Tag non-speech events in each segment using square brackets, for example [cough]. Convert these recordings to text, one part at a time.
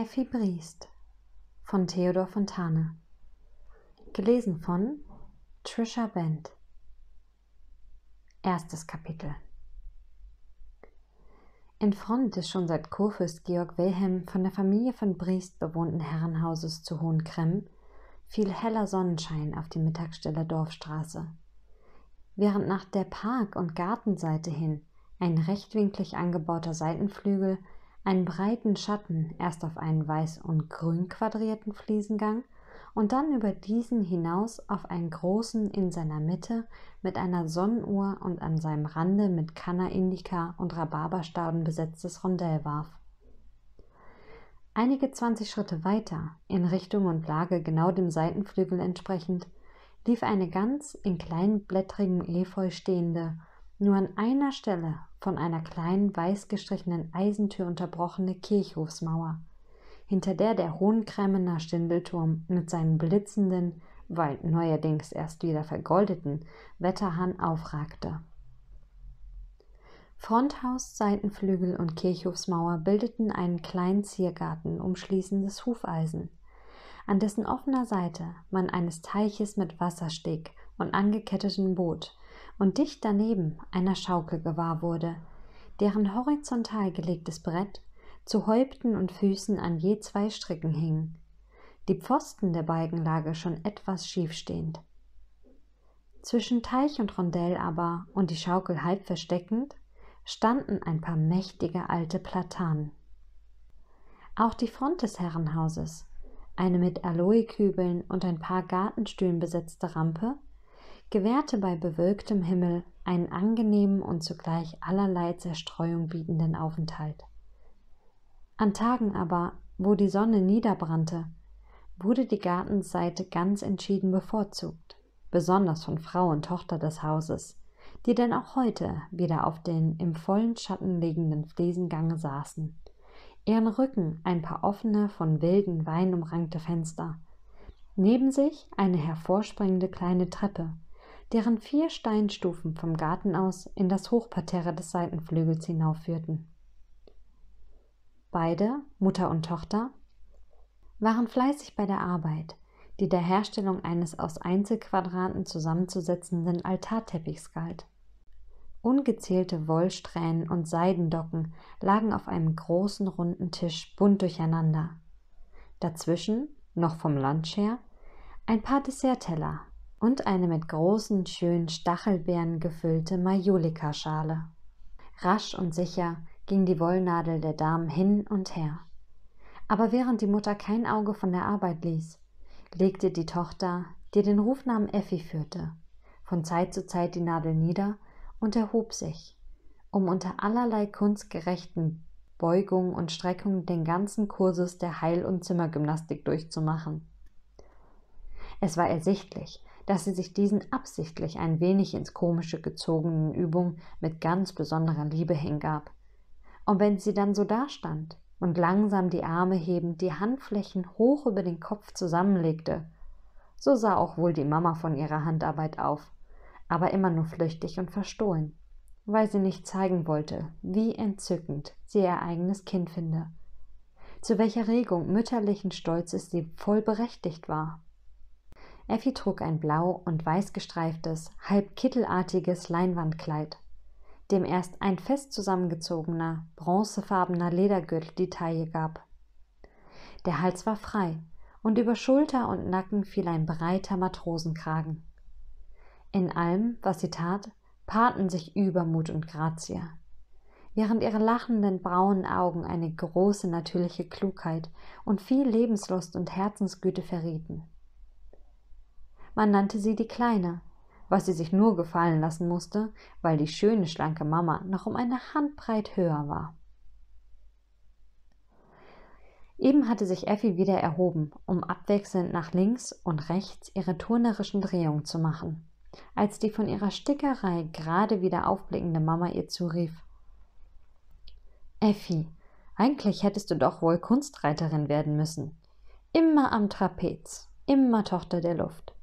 Effi Briest von Theodor Fontane. Gelesen von Trisha Bend Erstes Kapitel. In Front des schon seit Kurfürst Georg Wilhelm von der Familie von Briest bewohnten Herrenhauses zu Hohenkrem fiel heller Sonnenschein auf die Mittagsstille Dorfstraße. Während nach der Park- und Gartenseite hin ein rechtwinklig angebauter Seitenflügel einen breiten Schatten erst auf einen weiß und grün quadrierten Fliesengang und dann über diesen hinaus auf einen großen in seiner Mitte mit einer Sonnenuhr und an seinem Rande mit Canna Indica und Rhabarberstauden besetztes Rondell warf. Einige zwanzig Schritte weiter, in Richtung und Lage genau dem Seitenflügel entsprechend, lief eine ganz in kleinen Efeu stehende, nur an einer Stelle von einer kleinen weiß gestrichenen Eisentür unterbrochene Kirchhofsmauer, hinter der der Hohenkremener Stindelturm mit seinen blitzenden, weil neuerdings erst wieder vergoldeten, Wetterhahn aufragte. Fronthaus, Seitenflügel und Kirchhofsmauer bildeten einen kleinen Ziergarten umschließendes Hufeisen, an dessen offener Seite man eines Teiches mit Wassersteg und angeketteten Boot und dicht daneben einer Schaukel gewahr wurde, deren horizontal gelegtes Brett zu Häupten und Füßen an je zwei Stricken hing. Die Pfosten der Balkenlage schon etwas schiefstehend. Zwischen Teich und Rondell aber und die Schaukel halb versteckend standen ein paar mächtige alte Platanen. Auch die Front des Herrenhauses, eine mit Aloekübeln und ein paar Gartenstühlen besetzte Rampe, gewährte bei bewölktem Himmel einen angenehmen und zugleich allerlei Zerstreuung bietenden Aufenthalt. An Tagen aber, wo die Sonne niederbrannte, wurde die Gartenseite ganz entschieden bevorzugt, besonders von Frau und Tochter des Hauses, die denn auch heute wieder auf den im vollen Schatten liegenden Fliesengange saßen. Ihren Rücken ein paar offene, von wilden Wein umrankte Fenster. Neben sich eine hervorspringende kleine Treppe, deren vier Steinstufen vom Garten aus in das Hochparterre des Seitenflügels hinaufführten. Beide, Mutter und Tochter, waren fleißig bei der Arbeit, die der Herstellung eines aus Einzelquadraten zusammenzusetzenden Altarteppichs galt. Ungezählte Wollsträhnen und Seidendocken lagen auf einem großen runden Tisch bunt durcheinander. Dazwischen, noch vom Lunch her, ein paar Dessertteller, und eine mit großen, schönen Stachelbeeren gefüllte Majolikaschale. Rasch und sicher ging die Wollnadel der Damen hin und her. Aber während die Mutter kein Auge von der Arbeit ließ, legte die Tochter, die den Rufnamen Effi führte, von Zeit zu Zeit die Nadel nieder und erhob sich, um unter allerlei kunstgerechten Beugungen und Streckungen den ganzen Kursus der Heil- und Zimmergymnastik durchzumachen. Es war ersichtlich, dass sie sich diesen absichtlich ein wenig ins Komische gezogenen Übungen mit ganz besonderer Liebe hingab. Und wenn sie dann so dastand und langsam die Arme hebend die Handflächen hoch über den Kopf zusammenlegte, so sah auch wohl die Mama von ihrer Handarbeit auf, aber immer nur flüchtig und verstohlen, weil sie nicht zeigen wollte, wie entzückend sie ihr eigenes Kind finde zu welcher Regung mütterlichen Stolzes sie voll berechtigt war. Effi trug ein blau und weiß gestreiftes, halb kittelartiges Leinwandkleid, dem erst ein fest zusammengezogener, bronzefarbener Ledergürtel die Taille gab. Der Hals war frei, und über Schulter und Nacken fiel ein breiter Matrosenkragen. In allem, was sie tat, paarten sich Übermut und Grazie, während ihre lachenden braunen Augen eine große natürliche Klugheit und viel Lebenslust und Herzensgüte verrieten man nannte sie die Kleine, was sie sich nur gefallen lassen musste, weil die schöne, schlanke Mama noch um eine Handbreit höher war. Eben hatte sich Effi wieder erhoben, um abwechselnd nach links und rechts ihre turnerischen Drehungen zu machen, als die von ihrer Stickerei gerade wieder aufblickende Mama ihr zurief. Effi, eigentlich hättest du doch wohl Kunstreiterin werden müssen. Immer am Trapez, immer Tochter der Luft.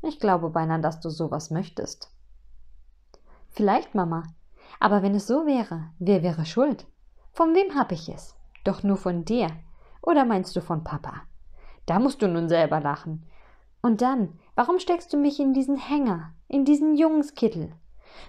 Ich glaube beinahe, dass du sowas möchtest. Vielleicht, Mama. Aber wenn es so wäre, wer wäre schuld? Von wem habe ich es? Doch nur von dir. Oder meinst du von Papa? Da musst du nun selber lachen. Und dann, warum steckst du mich in diesen Hänger, in diesen Jungenskittel?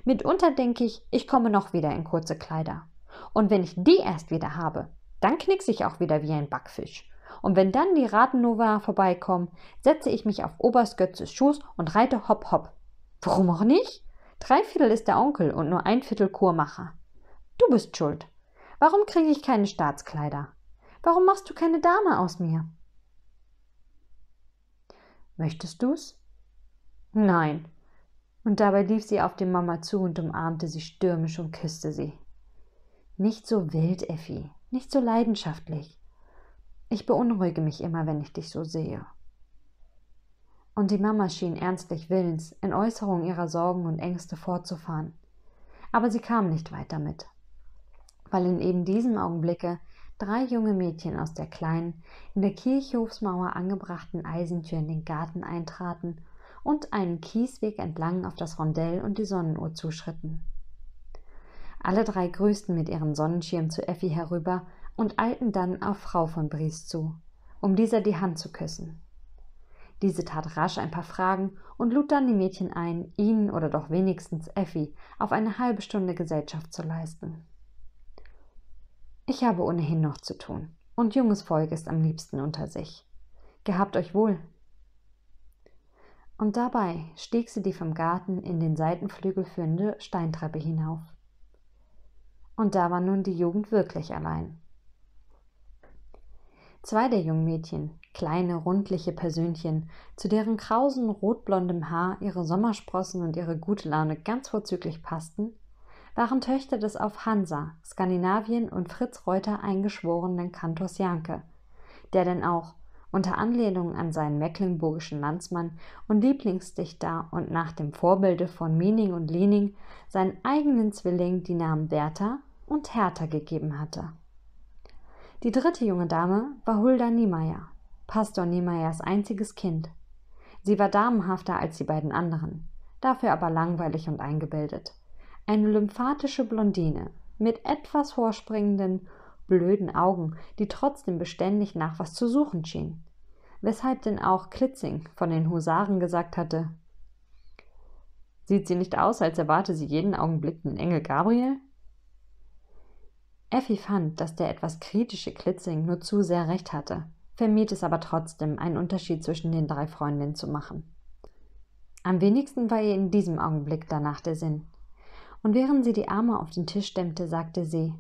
Mitunter denke ich, ich komme noch wieder in kurze Kleider. Und wenn ich die erst wieder habe, dann knicks ich auch wieder wie ein Backfisch. Und wenn dann die Raten Nova vorbeikommen, setze ich mich auf Oberst Götzes Schoß und reite hopp hopp. Warum auch nicht? Drei Viertel ist der Onkel und nur ein Viertel Kurmacher. Du bist schuld. Warum kriege ich keine Staatskleider? Warum machst du keine Dame aus mir? Möchtest du's? Nein. Und dabei lief sie auf die Mama zu und umarmte sie stürmisch und küsste sie. Nicht so wild, Effi, nicht so leidenschaftlich. Ich beunruhige mich immer, wenn ich dich so sehe. Und die Mama schien ernstlich willens, in Äußerung ihrer Sorgen und Ängste fortzufahren. Aber sie kam nicht weit damit, weil in eben diesem Augenblicke drei junge Mädchen aus der kleinen, in der Kirchhofsmauer angebrachten Eisentür in den Garten eintraten und einen Kiesweg entlang auf das Rondell und die Sonnenuhr zuschritten. Alle drei grüßten mit ihren Sonnenschirm zu Effi herüber und eilten dann auf Frau von Bries zu, um dieser die Hand zu küssen. Diese tat rasch ein paar Fragen und lud dann die Mädchen ein, ihnen oder doch wenigstens Effi auf eine halbe Stunde Gesellschaft zu leisten. Ich habe ohnehin noch zu tun, und junges Volk ist am liebsten unter sich. Gehabt euch wohl. Und dabei stieg sie die vom Garten in den Seitenflügel führende Steintreppe hinauf. Und da war nun die Jugend wirklich allein. Zwei der jungen Mädchen, kleine, rundliche Persönchen, zu deren krausen, rotblondem Haar ihre Sommersprossen und ihre gute Laune ganz vorzüglich passten, waren Töchter des auf Hansa, Skandinavien und Fritz Reuter eingeschworenen Kantors Janke, der denn auch, unter Anlehnung an seinen mecklenburgischen Landsmann und Lieblingsdichter und nach dem Vorbilde von Mining und Lening, seinen eigenen Zwilling die Namen Werther und Hertha gegeben hatte. Die dritte junge Dame war Hulda Niemeyer, Pastor Niemeyers einziges Kind. Sie war damenhafter als die beiden anderen, dafür aber langweilig und eingebildet. Eine lymphatische Blondine mit etwas vorspringenden, blöden Augen, die trotzdem beständig nach was zu suchen schien. Weshalb denn auch Klitzing von den Husaren gesagt hatte, Sieht sie nicht aus, als erwarte sie jeden Augenblick den Engel Gabriel? Effi fand, dass der etwas kritische Klitzing nur zu sehr recht hatte, vermied es aber trotzdem, einen Unterschied zwischen den drei Freundinnen zu machen. Am wenigsten war ihr in diesem Augenblick danach der Sinn. Und während sie die Arme auf den Tisch stemmte, sagte sie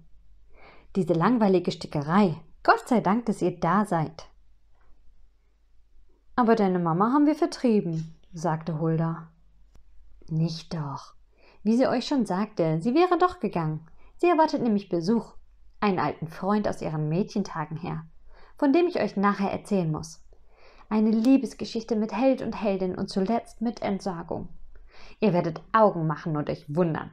Diese langweilige Stickerei. Gott sei Dank, dass ihr da seid. Aber deine Mama haben wir vertrieben, sagte Hulda. Nicht doch. Wie sie euch schon sagte, sie wäre doch gegangen. Sie erwartet nämlich Besuch einen alten Freund aus ihren Mädchentagen her, von dem ich euch nachher erzählen muss. Eine Liebesgeschichte mit Held und Heldin und zuletzt mit Entsagung. Ihr werdet Augen machen und euch wundern.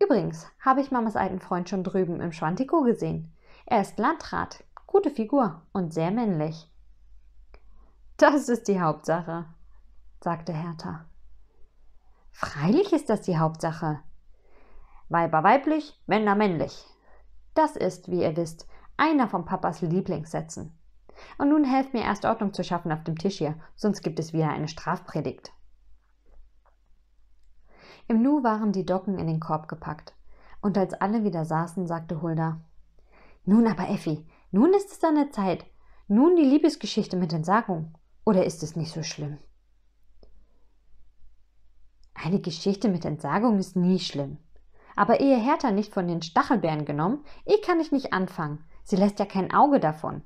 Übrigens habe ich Mamas alten Freund schon drüben im Schwantiko gesehen. Er ist Landrat, gute Figur und sehr männlich. Das ist die Hauptsache, sagte Hertha. Freilich ist das die Hauptsache. Weiber weiblich, Männer männlich, das ist, wie ihr wisst, einer von Papas Lieblingssätzen. Und nun helft mir erst Ordnung zu schaffen auf dem Tisch hier, sonst gibt es wieder eine Strafpredigt. Im Nu waren die Docken in den Korb gepackt. Und als alle wieder saßen, sagte Hulda: Nun aber, Effi, nun ist es an der Zeit. Nun die Liebesgeschichte mit Entsagung. Oder ist es nicht so schlimm? Eine Geschichte mit Entsagung ist nie schlimm, aber ehe Hertha nicht von den Stachelbeeren genommen, ich eh kann ich nicht anfangen. Sie lässt ja kein Auge davon.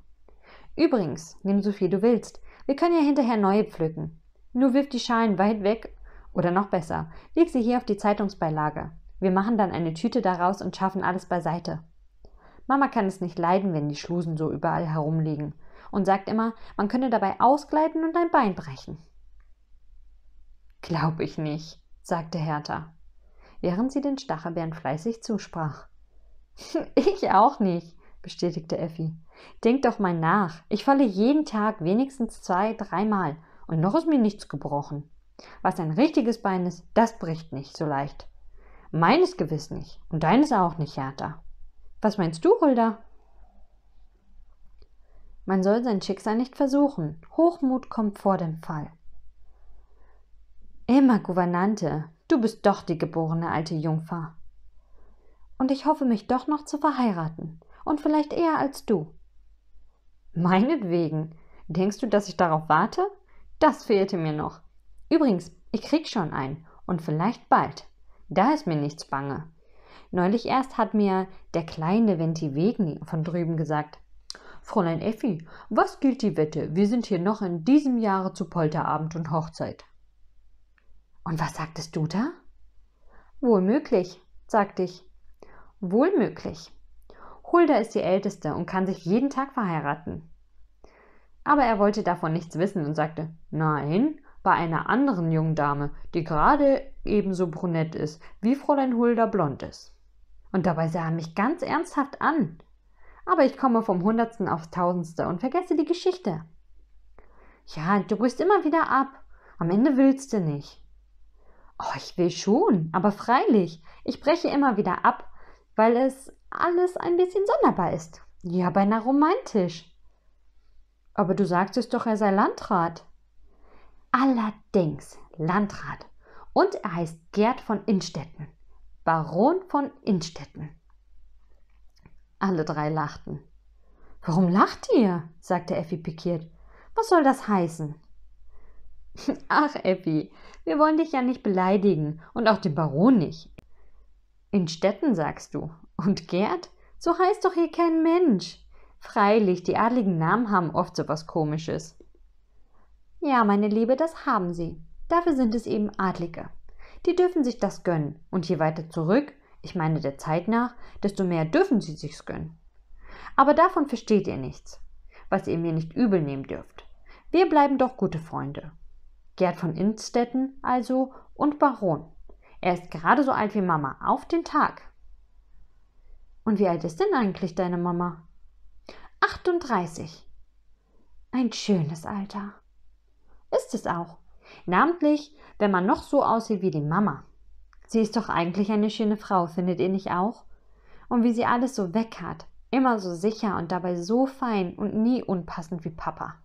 Übrigens, nimm so viel du willst. Wir können ja hinterher neue pflücken. Nur wirf die Schalen weit weg oder noch besser, leg sie hier auf die Zeitungsbeilage. Wir machen dann eine Tüte daraus und schaffen alles beiseite. Mama kann es nicht leiden, wenn die Schlusen so überall herumliegen und sagt immer, man könne dabei ausgleiten und ein Bein brechen. Glaub ich nicht, sagte Hertha während sie den Stachelbeeren fleißig zusprach. [laughs] Ich auch nicht, bestätigte Effi. Denk doch mal nach. Ich falle jeden Tag wenigstens zwei, dreimal und noch ist mir nichts gebrochen. Was ein richtiges Bein ist, das bricht nicht so leicht. Meines gewiss nicht und deines auch nicht, Hertha. Was meinst du, Hulda? Man soll sein Schicksal nicht versuchen. Hochmut kommt vor dem Fall. Emma Gouvernante, du bist doch die geborene alte Jungfer. Und ich hoffe mich doch noch zu verheiraten, und vielleicht eher als du. Meinetwegen. Denkst du, dass ich darauf warte? Das fehlte mir noch. Übrigens, ich krieg schon einen, und vielleicht bald. Da ist mir nichts bange. Neulich erst hat mir der kleine Ventivegni von drüben gesagt, Fräulein Effi, was gilt die Wette? Wir sind hier noch in diesem Jahre zu Polterabend und Hochzeit. Und was sagtest du da? Wohl möglich, sagte ich. Wohl möglich. Hulda ist die Älteste und kann sich jeden Tag verheiraten. Aber er wollte davon nichts wissen und sagte, nein, bei einer anderen jungen Dame, die gerade ebenso brunett ist, wie Fräulein Hulda blond ist. Und dabei sah er mich ganz ernsthaft an. Aber ich komme vom Hundertsten aufs Tausendste und vergesse die Geschichte. Ja, du brichst immer wieder ab. Am Ende willst du nicht. Oh, ich will schon, aber freilich. Ich breche immer wieder ab, weil es alles ein bisschen sonderbar ist. Ja, beinahe romantisch. Aber du sagtest doch, er sei Landrat. Allerdings, Landrat. Und er heißt Gerd von Innstetten. Baron von Innstetten. Alle drei lachten. Warum lacht ihr? sagte Effi pikiert. Was soll das heißen? [laughs] Ach, Effi, wir wollen dich ja nicht beleidigen und auch den Baron nicht. In Städten sagst du. Und Gerd? So heißt doch hier kein Mensch. Freilich, die adligen Namen haben oft so was Komisches. Ja, meine Liebe, das haben sie. Dafür sind es eben Adlige. Die dürfen sich das gönnen. Und je weiter zurück, ich meine der Zeit nach, desto mehr dürfen sie sich's gönnen. Aber davon versteht ihr nichts, was ihr mir nicht übel nehmen dürft. Wir bleiben doch gute Freunde. Gerd von Innstetten also und Baron. Er ist gerade so alt wie Mama, auf den Tag. Und wie alt ist denn eigentlich deine Mama? 38. Ein schönes Alter. Ist es auch. Namentlich, wenn man noch so aussieht wie die Mama. Sie ist doch eigentlich eine schöne Frau, findet ihr nicht auch? Und wie sie alles so weg hat, immer so sicher und dabei so fein und nie unpassend wie Papa.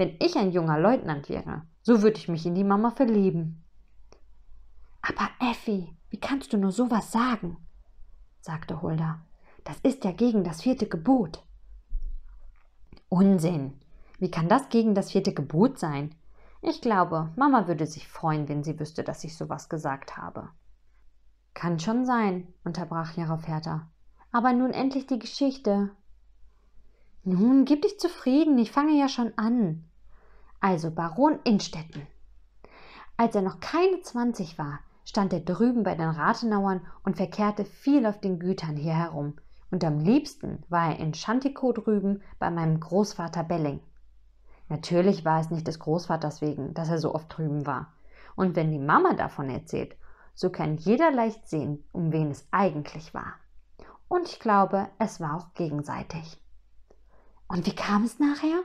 Wenn ich ein junger Leutnant wäre, so würde ich mich in die Mama verlieben. Aber Effi, wie kannst du nur sowas sagen? sagte Hulda. Das ist ja gegen das vierte Gebot. Unsinn. Wie kann das gegen das vierte Gebot sein? Ich glaube, Mama würde sich freuen, wenn sie wüsste, dass ich sowas gesagt habe. Kann schon sein, unterbrach hierauf Hertha. Aber nun endlich die Geschichte. Nun gib dich zufrieden, ich fange ja schon an also Baron Innstetten. Als er noch keine 20 war, stand er drüben bei den Rathenauern und verkehrte viel auf den Gütern hier herum. Und am liebsten war er in Schantikow drüben bei meinem Großvater Belling. Natürlich war es nicht des Großvaters wegen, dass er so oft drüben war. Und wenn die Mama davon erzählt, so kann jeder leicht sehen, um wen es eigentlich war. Und ich glaube, es war auch gegenseitig. Und wie kam es nachher?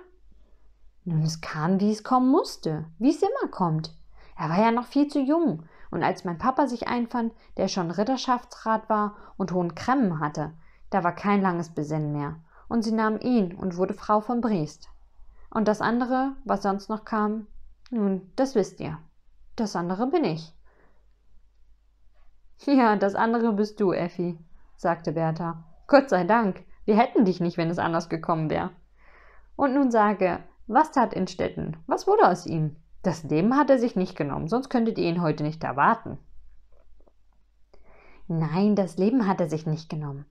Nun, es kam, wie es kommen musste, wie es immer kommt. Er war ja noch viel zu jung, und als mein Papa sich einfand, der schon Ritterschaftsrat war und hohen Kremmen hatte, da war kein langes Besinnen mehr, und sie nahm ihn und wurde Frau von Briest. Und das andere, was sonst noch kam, nun, das wisst ihr. Das andere bin ich. [laughs] Ja, das andere bist du, Effi, sagte Bertha. Gott sei Dank, wir hätten dich nicht, wenn es anders gekommen wäre. Und nun sage, was tat Innstetten? Was wurde aus ihm? Das Leben hat er sich nicht genommen, sonst könntet ihr ihn heute nicht erwarten. Nein, das Leben hat er sich nicht genommen.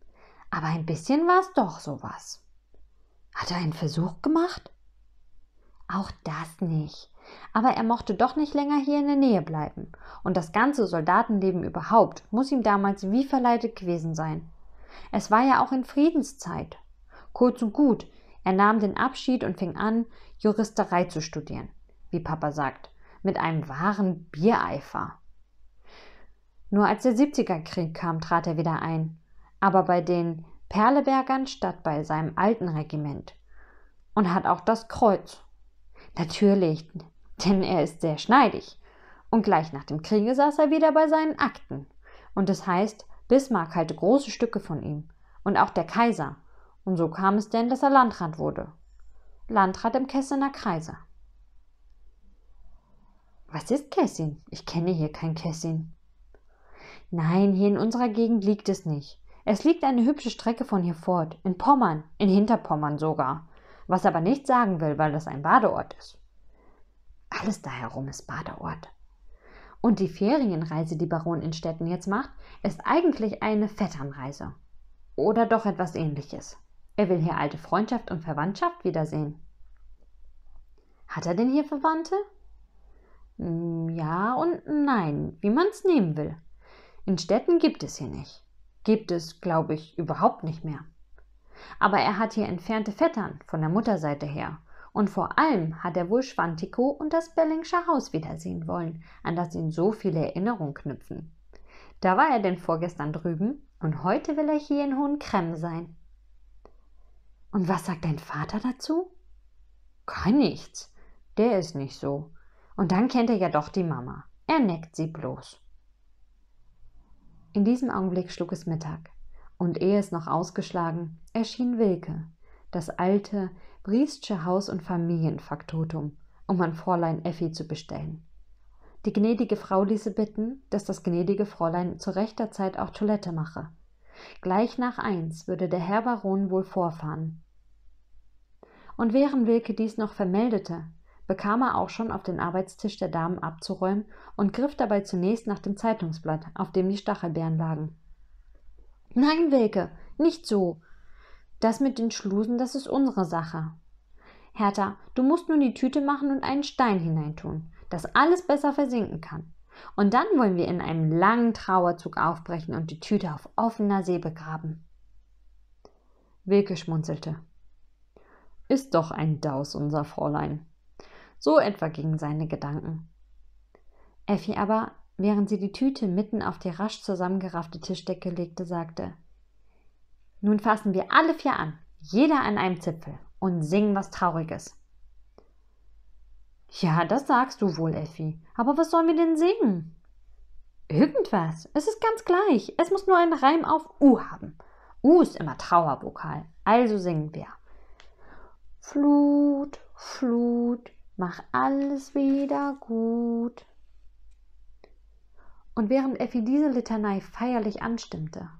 Aber ein bisschen war es doch sowas. Hat er einen Versuch gemacht? Auch das nicht. Aber er mochte doch nicht länger hier in der Nähe bleiben. Und das ganze Soldatenleben überhaupt muss ihm damals wie verleitet gewesen sein. Es war ja auch in Friedenszeit. Kurz und gut, er nahm den Abschied und fing an, Juristerei zu studieren, wie Papa sagt, mit einem wahren Biereifer. Nur als der 70er-Krieg kam, trat er wieder ein, aber bei den Perlebergern statt bei seinem alten Regiment und hat auch das Kreuz. Natürlich, denn er ist sehr schneidig. Und gleich nach dem Kriege saß er wieder bei seinen Akten. Und das heißt, Bismarck halte große Stücke von ihm. Und auch der Kaiser. Und so kam es denn, dass er Landrat wurde. Landrat im Kessener Kreise. Was ist Kessin? Ich kenne hier kein Kessin. Nein, hier in unserer Gegend liegt es nicht. Es liegt eine hübsche Strecke von hier fort, in Pommern, in Hinterpommern sogar. Was aber nicht sagen will, weil das ein Badeort ist. Alles da herum ist Badeort. Und die Ferienreise, die Baron in Städten jetzt macht, ist eigentlich eine Vetternreise. Oder doch etwas ähnliches. Er will hier alte Freundschaft und Verwandtschaft wiedersehen. Hat er denn hier Verwandte? Hm, ja und nein, wie man es nehmen will. In Städten gibt es hier nicht. Gibt es, glaube ich, überhaupt nicht mehr. Aber er hat hier entfernte Vettern von der Mutterseite her. Und vor allem hat er wohl Schwantiko und das Bellingsche Haus wiedersehen wollen, an das ihn so viele Erinnerungen knüpfen. Da war er denn vorgestern drüben und heute will er hier in Hohenkrem sein. Und was sagt dein Vater dazu? Gar nichts. Der ist nicht so. Und dann kennt er ja doch die Mama. Er neckt sie bloß. In diesem Augenblick schlug es Mittag, und ehe es noch ausgeschlagen, erschien Wilke, das alte Briestsche Haus- und Familienfaktotum, um an Fräulein Effi zu bestellen. Die gnädige Frau ließe bitten, dass das gnädige Fräulein zu rechter Zeit auch Toilette mache. Gleich nach eins würde der Herr Baron wohl vorfahren, und während Wilke dies noch vermeldete, bekam er auch schon auf den Arbeitstisch der Damen abzuräumen und griff dabei zunächst nach dem Zeitungsblatt, auf dem die Stachelbeeren lagen. Nein, Wilke, nicht so. Das mit den Schlusen, das ist unsere Sache. Hertha, du musst nun die Tüte machen und einen Stein hineintun, dass alles besser versinken kann. Und dann wollen wir in einem langen Trauerzug aufbrechen und die Tüte auf offener See begraben. Wilke schmunzelte. Ist doch ein Daus, unser Fräulein. So etwa gingen seine Gedanken. Effi aber, während sie die Tüte mitten auf die rasch zusammengeraffte Tischdecke legte, sagte: Nun fassen wir alle vier an, jeder an einem Zipfel, und singen was Trauriges. Ja, das sagst du wohl, Effi. Aber was sollen wir denn singen? Irgendwas. Es ist ganz gleich. Es muss nur einen Reim auf U haben. U ist immer Trauervokal. Also singen wir. Flut, Flut, mach alles wieder gut. Und während Effi diese Litanei feierlich anstimmte,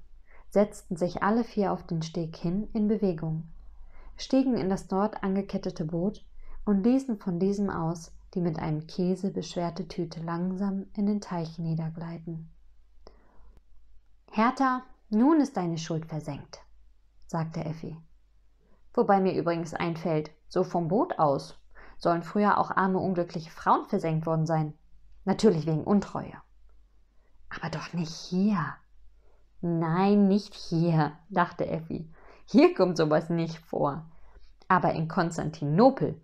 setzten sich alle vier auf den Steg hin in Bewegung, stiegen in das dort angekettete Boot und ließen von diesem aus die mit einem Käse beschwerte Tüte langsam in den Teich niedergleiten. Hertha, nun ist deine Schuld versenkt, sagte Effi. Wobei mir übrigens einfällt, so vom Boot aus sollen früher auch arme, unglückliche Frauen versenkt worden sein. Natürlich wegen Untreue. Aber doch nicht hier. Nein, nicht hier, [laughs] dachte Effi. Hier kommt sowas nicht vor. Aber in Konstantinopel.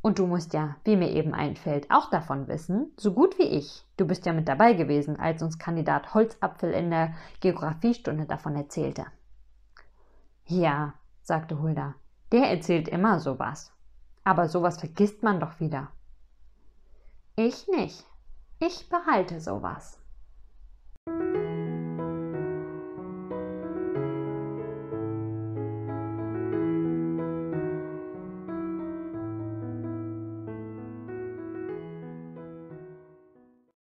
Und du musst ja, wie mir eben einfällt, auch davon wissen, so gut wie ich. Du bist ja mit dabei gewesen, als uns Kandidat Holzapfel in der Geographiestunde davon erzählte. Ja, sagte Hulda. Der erzählt immer sowas. Aber sowas vergisst man doch wieder. Ich nicht. Ich behalte sowas.